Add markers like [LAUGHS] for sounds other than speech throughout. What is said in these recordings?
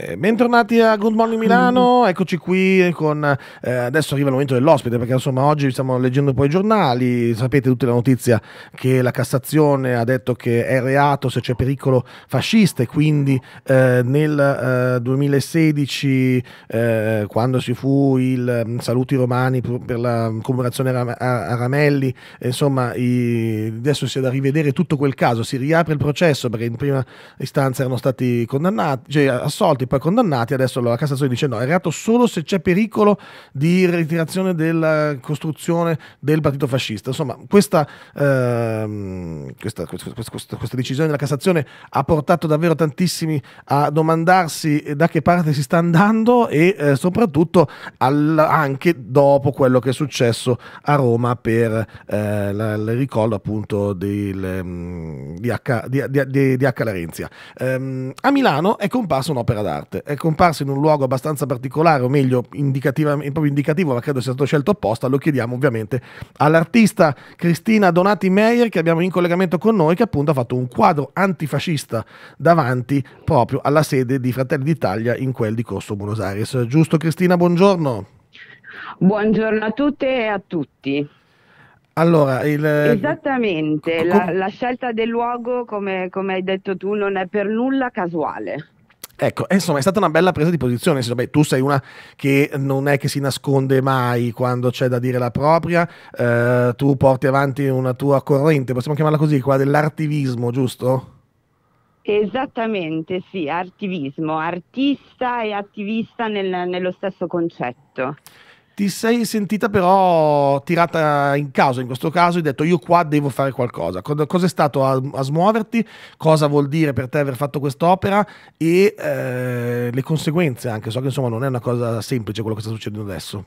Eh, bentornati a Good Morning Milano, [LAUGHS] eccoci qui con eh, adesso arriva il momento dell'ospite perché insomma oggi stiamo leggendo un po' i giornali, sapete tutta la notizia che la Cassazione ha detto che è reato se c'è pericolo fascista e quindi eh, nel eh, 2016 eh, quando si fu il mm, saluti romani per la commemorazione a Ramelli, insomma i, adesso si è da rivedere tutto quel caso, si riapre il processo perché in prima istanza erano stati condannati, cioè assolti poi condannati, adesso la Cassazione dice no, è reato solo se c'è pericolo di ritirazione della costruzione del partito fascista. Insomma, questa, ehm, questa, questa, questa decisione della Cassazione ha portato davvero tantissimi a domandarsi da che parte si sta andando e eh, soprattutto al, anche dopo quello che è successo a Roma per eh, la, il ricollo appunto del, ehm, di, H, di, di, di, H. Larenzia. Eh, a Milano è comparsa un'opera d'arte d'arte. È comparso in un luogo abbastanza particolare, o meglio, proprio indicativo, ma credo sia stato scelto apposta. Lo chiediamo ovviamente all'artista Cristina Donati Meyer, che abbiamo in collegamento con noi, che appunto ha fatto un quadro antifascista davanti proprio alla sede di Fratelli d'Italia in quel di Corso Buenos Aires. Giusto Cristina, buongiorno. Buongiorno a tutte e a tutti. Allora, il... Esattamente, la, la, scelta del luogo, come, come, hai detto tu, non è per nulla casuale. Ecco, eh, insomma, è stata una bella presa di posizione. Vabbè, tu sei una che non è che si nasconde mai quando c'è da dire la propria, eh, tu porti avanti una tua corrente, possiamo chiamarla così, quella dell'artivismo, giusto? Esattamente, sì, artivismo, artista e attivista nel, nello stesso concetto ti sei sentita però tirata in caso, in questo caso hai detto io qua devo fare qualcosa, cosa è stato a, a smuoverti, cosa vuol dire per te aver fatto quest'opera e eh, le conseguenze anche, so che insomma non è una cosa semplice quello che sta succedendo adesso.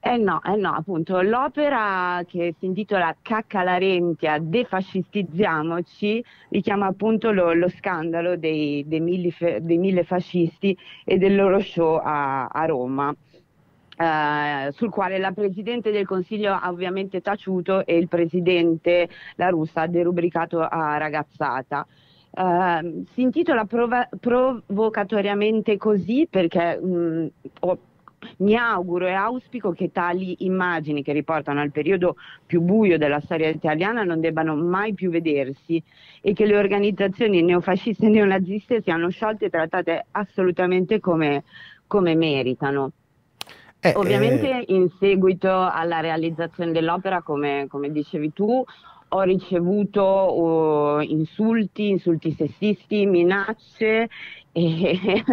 Eh no, eh no, appunto, l'opera che si intitola Cacca la Rentia, defascistizziamoci, richiama appunto lo, lo scandalo dei, dei, mille, dei, mille fascisti e del loro show a, a Roma. Eh, sul quale la Presidente del Consiglio ha ovviamente taciuto e il Presidente La Russa ha derubricato a ragazzata. Eh, si intitola prov- provocatoriamente così perché mh, mm, ho mi auguro e auspico che tali immagini che riportano al periodo più buio della storia italiana non debbano mai più vedersi e che le organizzazioni neofasciste e neonaziste siano sciolte e trattate assolutamente come, come meritano. Eh, Ovviamente eh... in seguito alla realizzazione dell'opera, come, come dicevi tu, ho ricevuto uh, insulti, insulti sessisti, minacce [LAUGHS] e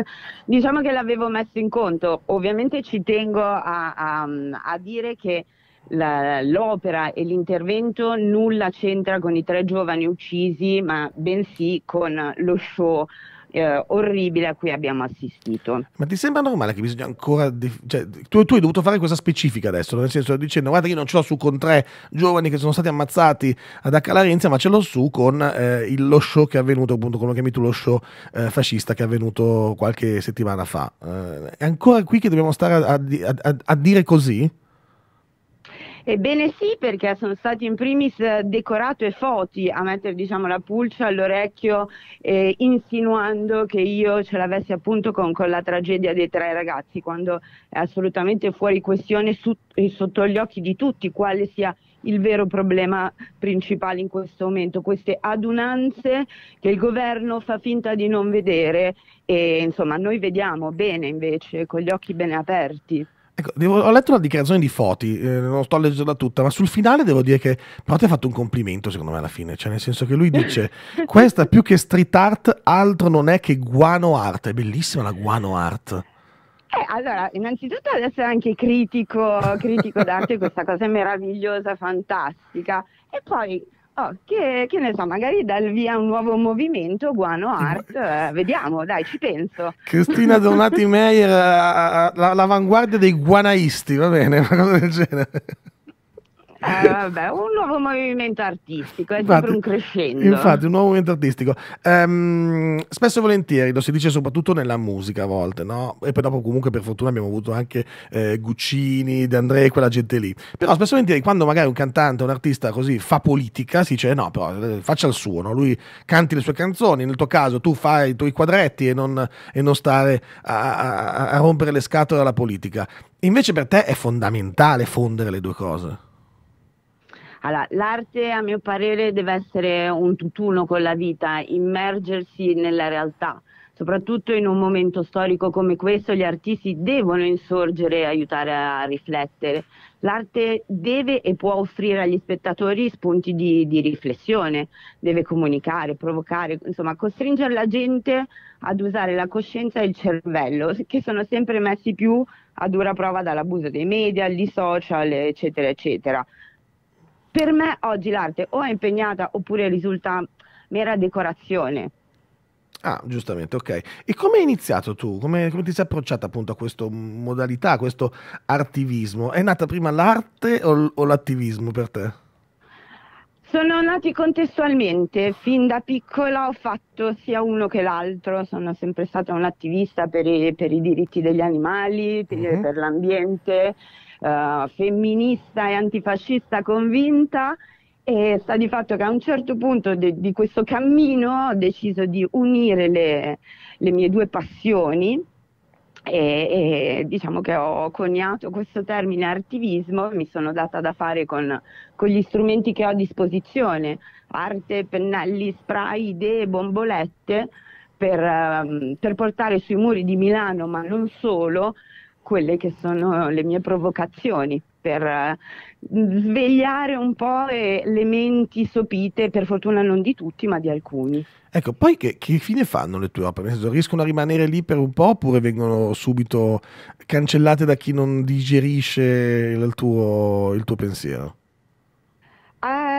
diciamo che l'avevo messo in conto. Ovviamente ci tengo a, a, a dire che la, l'opera e l'intervento nulla c'entra con i tre giovani uccisi, ma bensì con lo show eh, orribile a cui abbiamo assistito. Ma ti sembra normale che bisogna ancora... Cioè, tu, tu, hai dovuto fare questa specifica adesso, nel senso dicendo guarda io non ce l'ho su con tre giovani che sono stati ammazzati ad Accalarenzia, ma ce l'ho su con eh, il, lo show che è avvenuto, appunto come chiami tu lo show eh, fascista che è avvenuto qualche settimana fa. Eh, è ancora qui che dobbiamo stare a, a, a, a dire così? Ebbene sì, perché sono stati in primis eh, Decorato e Foti a mettere diciamo, la pulce all'orecchio eh, insinuando che io ce l'avessi appunto con, con, la tragedia dei tre ragazzi, quando è assolutamente fuori questione su, eh, sotto gli occhi di tutti quale sia il vero problema principale in questo momento, queste adunanze che il governo fa finta di non vedere e insomma noi vediamo bene invece con gli occhi bene aperti. Ecco, devo, ho letto la dichiarazione di Foti, eh, non sto a leggerla tutta, ma sul finale devo dire che Foti ha fatto un complimento, secondo me, alla fine. Cioè, nel senso che lui dice: [LAUGHS] Questa più che street art, altro non è che guano art. È bellissima la guano art. Eh, allora, innanzitutto ad essere anche critico, critico d'arte, questa cosa è meravigliosa, fantastica. E poi Oh, che, che, ne so, magari dal via un nuovo movimento, Guano Art, eh, vediamo, dai, ci penso. Cristina Donati Meyer, eh, eh, eh, l'avanguardia dei guanaisti, va bene, [LAUGHS] una cosa del genere. Eh, [LAUGHS] vabbè, un nuovo movimento artistico, è infatti, sempre un crescendo. Infatti, un nuovo movimento artistico. Ehm, spesso e volentieri lo si dice soprattutto nella musica a volte, no? E poi dopo comunque per fortuna abbiamo avuto anche eh, Guccini, De André e quella gente lì. Però spesso e volentieri quando magari un cantante, un artista così fa politica, si dice no, però eh, faccia il suo, no? Lui canti le sue canzoni, nel tuo caso tu fai i tuoi quadretti e non, e non stare a, a, a rompere le scatole alla politica. Invece per te è fondamentale fondere le due cose. Allora, l'arte a mio parere deve essere un tutt'uno con la vita, immergersi nella realtà. Soprattutto in un momento storico come questo gli artisti devono insorgere e aiutare a riflettere. L'arte deve e può offrire agli spettatori spunti di, di riflessione, deve comunicare, provocare, insomma costringere la gente ad usare la coscienza e il cervello, che sono sempre messi più a dura prova dall'abuso dei media, di social, eccetera, eccetera per me oggi l'arte o è impegnata oppure risulta mera decorazione. Ah, giustamente, ok. E come hai iniziato tu? Come, come ti sei approcciata appunto a questa modalità, a questo artivismo? È nata prima l'arte o, o l'attivismo per te? Sono nati contestualmente, fin da piccola ho fatto sia uno che l'altro, sono sempre stata un'attivista per i, per i diritti degli animali, per, mm -hmm. per l'ambiente eh, femminista e antifascista convinta e sta di fatto che a un certo punto de- di questo cammino ho deciso di unire le, le mie due passioni e, e, diciamo che ho coniato questo termine artivismo, mi sono data da fare con, con gli strumenti che ho a disposizione, arte, pennelli, spray, idee, bombolette, per, ehm, per portare sui muri di Milano, ma non solo, quelle che sono le mie provocazioni per eh, svegliare un po' le menti sopite, per fortuna non di tutti, ma di alcuni. Ecco, poi che, che fine fanno le tue opere? Nel riescono a rimanere lì per un po' oppure vengono subito cancellate da chi non digerisce il tuo, il tuo pensiero?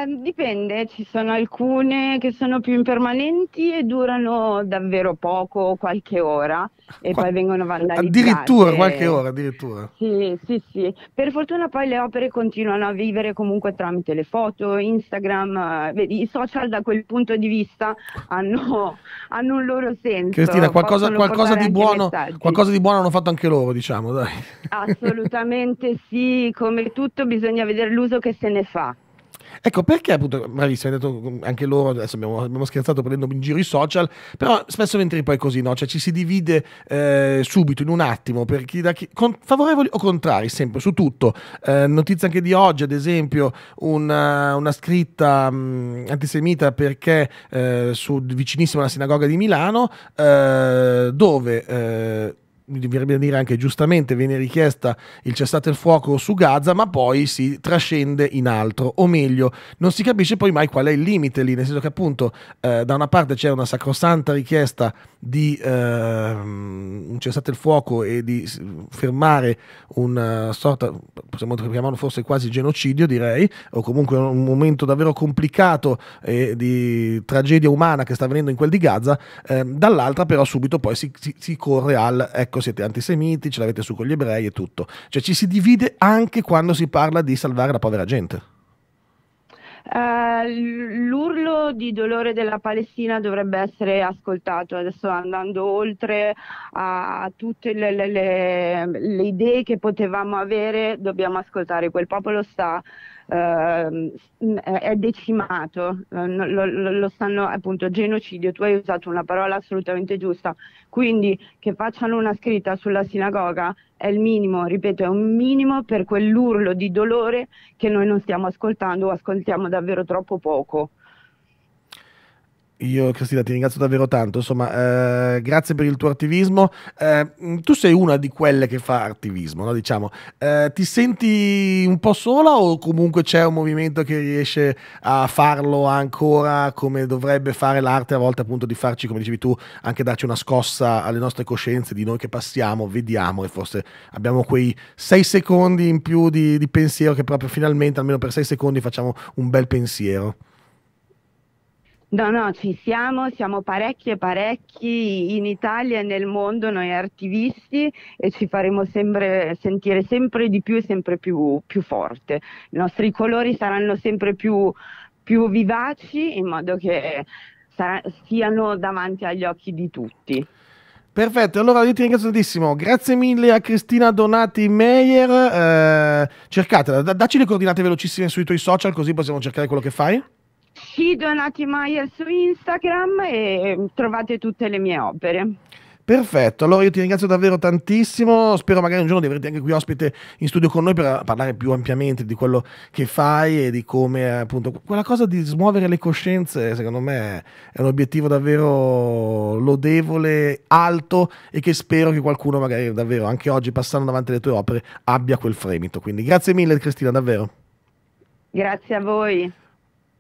Ehm, dipende, ci sono alcune che sono più impermanenti e durano davvero poco, qualche ora, e Qua... poi vengono vandalizzate. Addirittura qualche ora, addirittura. Sì, sì, sì. Per fortuna poi le opere continuano a vivere comunque tramite le foto, Instagram, eh, vedi, i social da quel punto di vista hanno, [LAUGHS] hanno un loro senso. Cristina, qualcosa, qualcosa, di buono, qualcosa di buono hanno fatto anche loro, diciamo, dai. Assolutamente sì, come tutto bisogna vedere l'uso che se ne fa. Ecco perché appunto, bravissimo, hai detto anche loro, adesso abbiamo, abbiamo, scherzato prendendo in giro i social, però spesso mentre poi così, no? Cioè ci si divide eh, subito, in un attimo, per chi da chi, con, favorevoli o contrari, sempre, su tutto. Eh, notizia anche di oggi, ad esempio, una, eh, una scritta mh, mm, antisemita perché eh, su, vicinissimo alla sinagoga di Milano, eh, dove eh, mi verrebbe dire anche giustamente, viene richiesta il cessate il fuoco su Gaza, ma poi si trascende in altro, o meglio, non si capisce poi mai qual è il limite lì, nel senso che appunto eh, da una parte c'è una sacrosanta richiesta di eh, un cessate il fuoco e di fermare una eh, sorta, possiamo chiamarlo forse quasi genocidio direi, o comunque un momento davvero complicato eh, di tragedia umana che sta avvenendo in quel di Gaza, ehm, dall'altra però subito poi si, si, si corre al ecco ecco siete antisemiti, ce l'avete su con gli ebrei e tutto. Cioè ci si divide anche quando si parla di salvare la povera gente. Uh, l'urlo di dolore della Palestina dovrebbe essere ascoltato, adesso andando oltre a, a tutte le, le, le, le idee che potevamo avere, dobbiamo ascoltare, quel popolo sta Ehm, è decimato, eh, lo, lo, stanno appunto genocidio, tu hai usato una parola assolutamente giusta, quindi che facciano una scritta sulla sinagoga è il minimo, ripeto, è un minimo per quell'urlo di dolore che noi non stiamo ascoltando o ascoltiamo davvero troppo poco. Io Cristina ti ringrazio davvero tanto, insomma eh, grazie per il tuo attivismo, eh, mm, tu sei una di quelle che fa attivismo, no? diciamo, eh, ti senti un po' sola o comunque c'è un movimento che riesce a farlo ancora come dovrebbe fare l'arte a volte appunto di farci, come dicevi tu, anche darci una scossa alle nostre coscienze di noi che passiamo, vediamo e forse abbiamo quei sei secondi in più di, di pensiero che proprio finalmente almeno per sei secondi facciamo un bel pensiero. No, no, ci siamo, siamo parecchi e parecchi in Italia e nel mondo noi artivisti e ci faremo sempre, sentire sempre di più e sempre più, più forte. I nostri colori saranno sempre più, più vivaci in modo che sar- siano davanti agli occhi di tutti. Perfetto, allora io ti ringrazio tantissimo. Grazie mille a Cristina Donati Meyer. Eh, cercatela, dacci le coordinate velocissime sui tuoi social così possiamo cercare quello che fai. C. Donati Maier su Instagram e mm, trovate tutte le mie opere. Perfetto, allora io ti ringrazio davvero tantissimo, spero magari un giorno di averti anche qui ospite in studio con noi per parlare più ampiamente di quello che fai e di come appunto quella cosa di smuovere le coscienze secondo me è un obiettivo davvero lodevole, alto e che spero che qualcuno magari davvero anche oggi passando davanti alle tue opere abbia quel fremito. Quindi grazie mille Cristina, davvero. Grazie a voi.